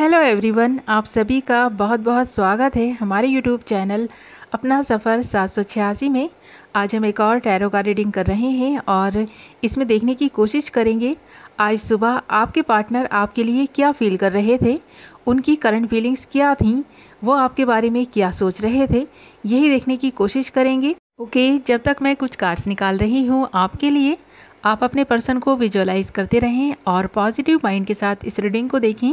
hello everyone आप सभी का बहुत बहुत स्वागत है हमारे यूट्यूब चैनल अपना सफ़र सात में आज हम एक और टैरो का रीडिंग कर रहे हैं और इसमें देखने की कोशिश करेंगे आज सुबह आपके पार्टनर आपके लिए क्या फील कर रहे थे उनकी करंट फीलिंग्स क्या थीं वो आपके बारे में क्या सोच रहे थे यही देखने की कोशिश करेंगे ओके जब तक मैं कुछ कार्ड्स निकाल रही हूँ आपके लिए आप अपने पर्सन को विजुअलाइज करते रहें और पॉजिटिव माइंड के साथ इस रीडिंग को देखें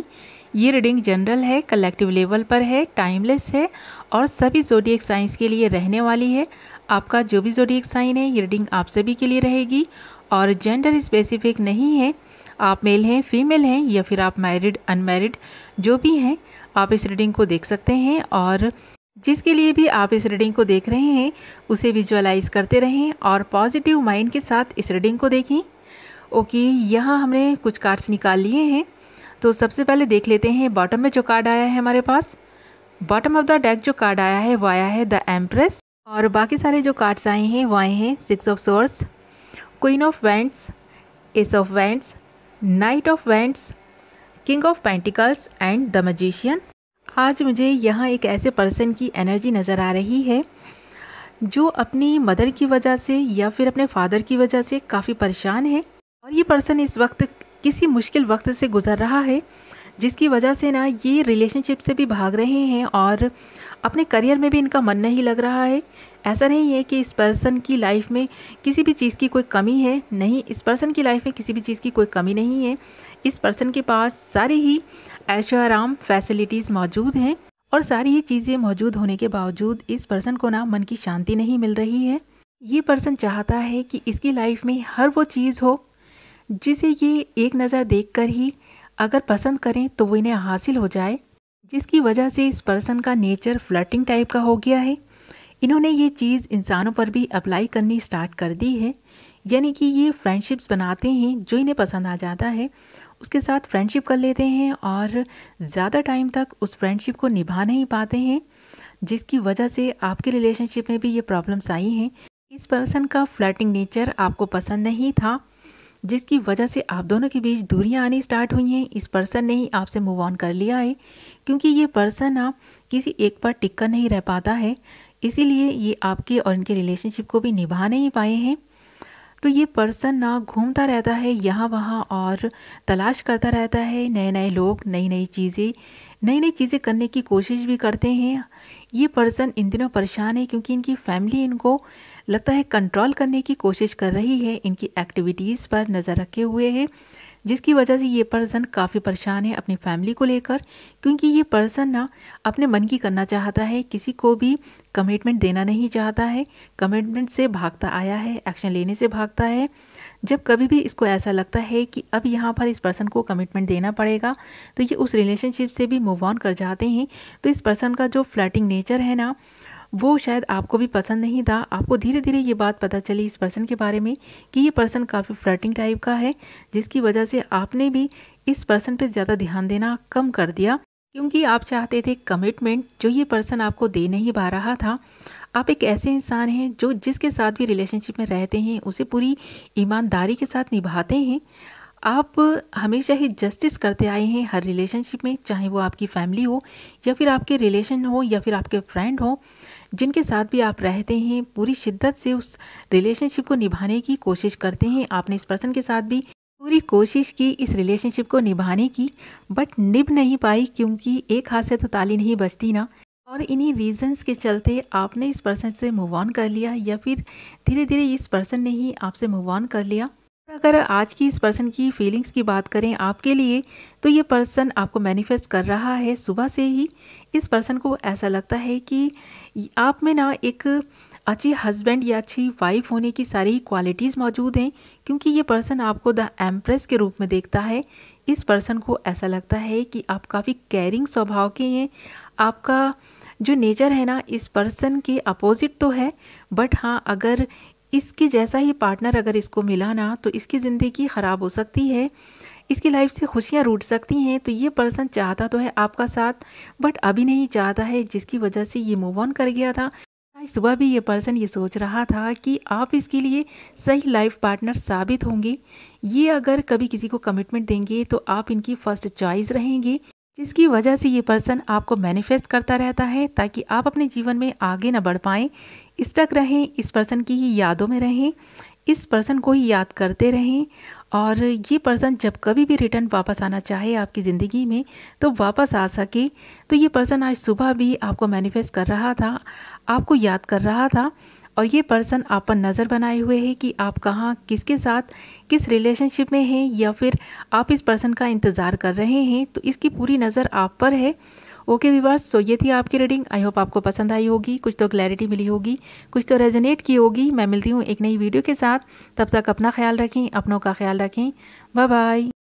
ये रीडिंग जनरल है कलेक्टिव लेवल पर है टाइमलेस है और सभी जोडियक साइंस के लिए रहने वाली है आपका जो भी जोडियक साइन है ये रीडिंग आप सभी के लिए रहेगी और जेंडर स्पेसिफिक नहीं है आप मेल हैं फीमेल हैं या फिर आप मैरिड अनमैरिड जो भी हैं आप इस रीडिंग को देख सकते हैं और जिसके लिए भी आप इस रीडिंग को देख रहे हैं उसे विजुअलाइज करते रहें और पॉजिटिव माइंड के साथ इस रीडिंग को देखें ओके यहाँ हमने कुछ कार्ड्स निकाल लिए हैं तो सबसे पहले देख लेते हैं बॉटम में जो कार्ड आया है हमारे पास बॉटम ऑफ द डेक जो कार्ड आया है वो आया है द एम्प्रेस और बाकी सारे जो कार्ड्स आए हैं वो आए हैं six of swords queen of wands ace of wands knight of wands king of pentacles and the magician आज मुझे यहाँ एक ऐसे पर्सन की एनर्जी नज़र आ रही है जो अपनी मदर की वजह से या फिर अपने फादर की वजह से काफ़ी परेशान है और ये पर्सन इस वक्त किसी मुश्किल वक्त से गुज़र रहा है जिसकी वजह से ना ये रिलेशनशिप से भी भाग रहे हैं और अपने करियर में भी इनका मन नहीं लग रहा है ऐसा नहीं है कि इस पर्सन की लाइफ में किसी भी चीज़ की कोई कमी है नहीं इस पर्सन की लाइफ में किसी भी चीज़ की कोई कमी नहीं है इस पर्सन के पास सारी ही ऐशो आराम फैसिलिटीज़ मौजूद हैं और सारी ही चीज़ें मौजूद होने के बावजूद इस पर्सन को ना मन की शांति नहीं मिल रही है ये पर्सन चाहता है कि इसकी लाइफ में हर वो चीज़ हो जिसे ये एक नज़र देख ही अगर पसंद करें तो वो इन्हें हासिल हो जाए जिसकी वजह से इस पर्सन का नेचर फ्लर्टिंग टाइप का हो गया है इन्होंने ये चीज़ इंसानों पर भी अप्लाई करनी स्टार्ट कर दी है यानी कि ये फ्रेंडशिप्स बनाते हैं जो इन्हें पसंद आ जाता है उसके साथ फ्रेंडशिप कर लेते हैं और ज़्यादा टाइम तक उस फ्रेंडशिप को निभा नहीं पाते हैं जिसकी वजह से आपके रिलेशनशिप में भी ये प्रॉब्लम्स आई हैं इस पर्सन का फ्लर्टिंग नेचर आपको पसंद नहीं था जिसकी वजह से आप दोनों के बीच दूरियां आनी स्टार्ट हुई हैं इस पर्सन ने ही आपसे मूव ऑन कर लिया है क्योंकि ये पर्सन आप किसी एक पर टिक कर नहीं रह पाता है इसीलिए ये आपके और इनके रिलेशनशिप को भी निभा नहीं पाए हैं तो ये पर्सन ना घूमता रहता है यहाँ वहाँ और तलाश करता रहता है नए नए लोग नई नई चीज़ें नई नई चीज़ें करने की कोशिश भी करते हैं ये पर्सन इन दिनों परेशान है क्योंकि इनकी फैमिली इनको लगता है कंट्रोल करने की कोशिश कर रही है इनकी एक्टिविटीज़ पर नज़र रखे हुए है जिसकी वजह से ये पर्सन काफ़ी परेशान है अपनी फैमिली को लेकर क्योंकि ये पर्सन ना अपने मन की करना चाहता है किसी को भी कमिटमेंट देना नहीं चाहता है कमिटमेंट से भागता आया है एक्शन लेने से भागता है जब कभी भी इसको ऐसा लगता है कि अब यहाँ पर इस पर्सन को कमिटमेंट देना पड़ेगा तो ये उस रिलेशनशिप से भी मूव ऑन कर जाते हैं तो इस पर्सन का जो फ्लैटिंग नेचर है ना वो शायद आपको भी पसंद नहीं था आपको धीरे धीरे ये बात पता चली इस पर्सन के बारे में कि ये पर्सन काफ़ी फ्लर्टिंग टाइप का है जिसकी वजह से आपने भी इस पर्सन पर ज़्यादा ध्यान देना कम कर दिया क्योंकि आप चाहते थे कमिटमेंट जो ये पर्सन आपको दे नहीं पा रहा था आप एक ऐसे इंसान हैं जो जिसके साथ भी रिलेशनशिप में रहते हैं उसे पूरी ईमानदारी के साथ निभाते हैं आप हमेशा ही जस्टिस करते आए हैं हर रिलेशनशिप में चाहे वो आपकी फैमिली हो या फिर आपके रिलेशन हो या फिर आपके फ्रेंड हो जिनके साथ भी आप रहते हैं पूरी शिद्दत से उस रिलेशनशिप को निभाने की कोशिश करते हैं आपने इस पर्सन के साथ भी पूरी कोशिश की इस रिलेशनशिप को निभाने की बट निभ नहीं पाई क्योंकि एक हाथ से तो ताली नहीं बजती ना और इन्हीं रीजंस के चलते आपने इस पर्सन से मूव ऑन कर लिया या फिर धीरे धीरे इस पर्सन ने ही आपसे मूव ऑन कर लिया अगर आज की इस पर्सन की फीलिंग्स की बात करें आपके लिए तो ये पर्सन आपको मैनिफेस्ट कर रहा है सुबह से ही इस पर्सन को ऐसा लगता है कि आप में ना एक अच्छी हस्बैंड या अच्छी वाइफ होने की सारी क्वालिटीज़ मौजूद हैं क्योंकि ये पर्सन आपको द एम्प्रेस के रूप में देखता है इस पर्सन को ऐसा लगता है कि आप काफ़ी केयरिंग स्वभाव के हैं आपका जो नेचर है ना इस पर्सन के अपोज़िट तो है बट हाँ अगर इसके जैसा ही पार्टनर अगर इसको मिला ना तो इसकी ज़िंदगी ख़राब हो सकती है इसकी लाइफ से खुशियाँ रूट सकती हैं तो ये पर्सन चाहता तो है आपका साथ बट अभी नहीं चाहता है जिसकी वजह से ये मूव ऑन कर गया था आज सुबह भी ये पर्सन ये सोच रहा था कि आप इसके लिए सही लाइफ पार्टनर साबित होंगे ये अगर कभी किसी को कमिटमेंट देंगे तो आप इनकी फ़र्स्ट चॉइस रहेंगे जिसकी वजह से ये पर्सन आपको मैनिफेस्ट करता रहता है ताकि आप अपने जीवन में आगे न बढ़ पाएँ स्टक रहें इस पर्सन की ही यादों में रहें इस पर्सन को ही याद करते रहें और ये पर्सन जब कभी भी रिटर्न वापस आना चाहे आपकी ज़िंदगी में तो वापस आ सके तो ये पर्सन आज सुबह भी आपको मैनिफेस्ट कर रहा था आपको याद कर रहा था और ये पर्सन आप पर नज़र बनाए हुए है कि आप कहाँ किसके साथ किस रिलेशनशिप में हैं या फिर आप इस पर्सन का इंतज़ार कर रहे हैं तो इसकी पूरी नज़र आप पर है ओके विवास सो ये थी आपकी रीडिंग आई होप आपको पसंद आई होगी कुछ तो क्लैरिटी मिली होगी कुछ तो रेजोनेट की होगी मैं मिलती हूँ एक नई वीडियो के साथ तब तक अपना ख्याल रखें अपनों का ख्याल रखें बाय बाय